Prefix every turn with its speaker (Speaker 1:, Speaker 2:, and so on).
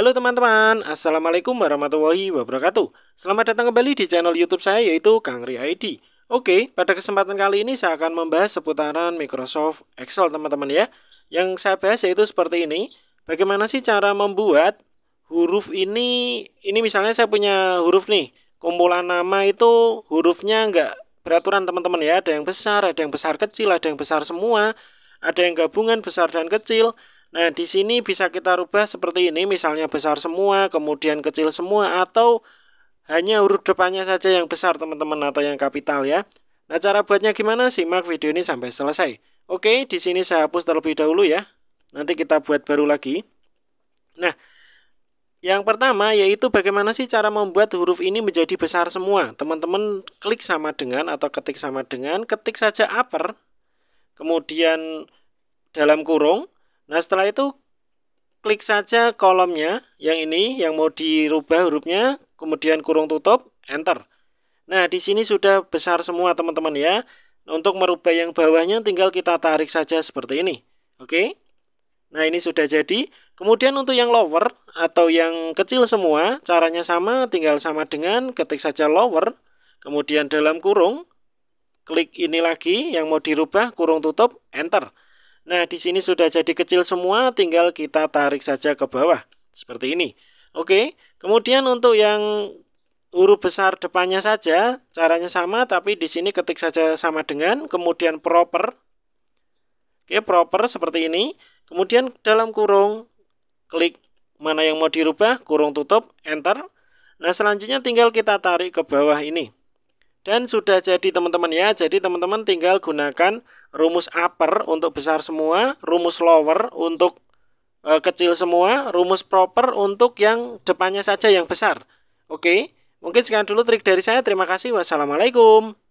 Speaker 1: Halo teman-teman, Assalamualaikum warahmatullahi wabarakatuh Selamat datang kembali di channel youtube saya yaitu Kang Ri ID Oke, pada kesempatan kali ini saya akan membahas seputaran Microsoft Excel teman-teman ya Yang saya bahas yaitu seperti ini Bagaimana sih cara membuat huruf ini Ini misalnya saya punya huruf nih Kumpulan nama itu hurufnya nggak beraturan teman-teman ya Ada yang besar, ada yang besar kecil, ada yang besar semua Ada yang gabungan besar dan kecil Nah, di sini bisa kita rubah seperti ini, misalnya besar semua, kemudian kecil semua, atau hanya huruf depannya saja yang besar teman-teman atau yang kapital ya. Nah, cara buatnya gimana? Simak video ini sampai selesai. Oke, di sini saya hapus terlebih dahulu ya. Nanti kita buat baru lagi. Nah, yang pertama yaitu bagaimana sih cara membuat huruf ini menjadi besar semua. Teman-teman klik sama dengan atau ketik sama dengan, ketik saja upper, kemudian dalam kurung, Nah setelah itu klik saja kolomnya yang ini yang mau dirubah hurufnya kemudian kurung tutup enter nah di sini sudah besar semua teman-teman ya untuk merubah yang bawahnya tinggal kita tarik saja seperti ini oke nah ini sudah jadi kemudian untuk yang lower atau yang kecil semua caranya sama tinggal sama dengan ketik saja lower kemudian dalam kurung klik ini lagi yang mau dirubah kurung tutup enter Nah, di sini sudah jadi kecil semua, tinggal kita tarik saja ke bawah. Seperti ini. Oke, kemudian untuk yang huruf besar depannya saja, caranya sama, tapi di sini ketik saja sama dengan, kemudian proper. Oke, proper seperti ini. Kemudian dalam kurung, klik mana yang mau dirubah, kurung tutup, enter. Nah, selanjutnya tinggal kita tarik ke bawah ini. Dan sudah jadi teman-teman ya. Jadi teman-teman tinggal gunakan rumus upper untuk besar semua, rumus lower untuk e, kecil semua, rumus proper untuk yang depannya saja yang besar. Oke, mungkin sekian dulu trik dari saya. Terima kasih. Wassalamualaikum.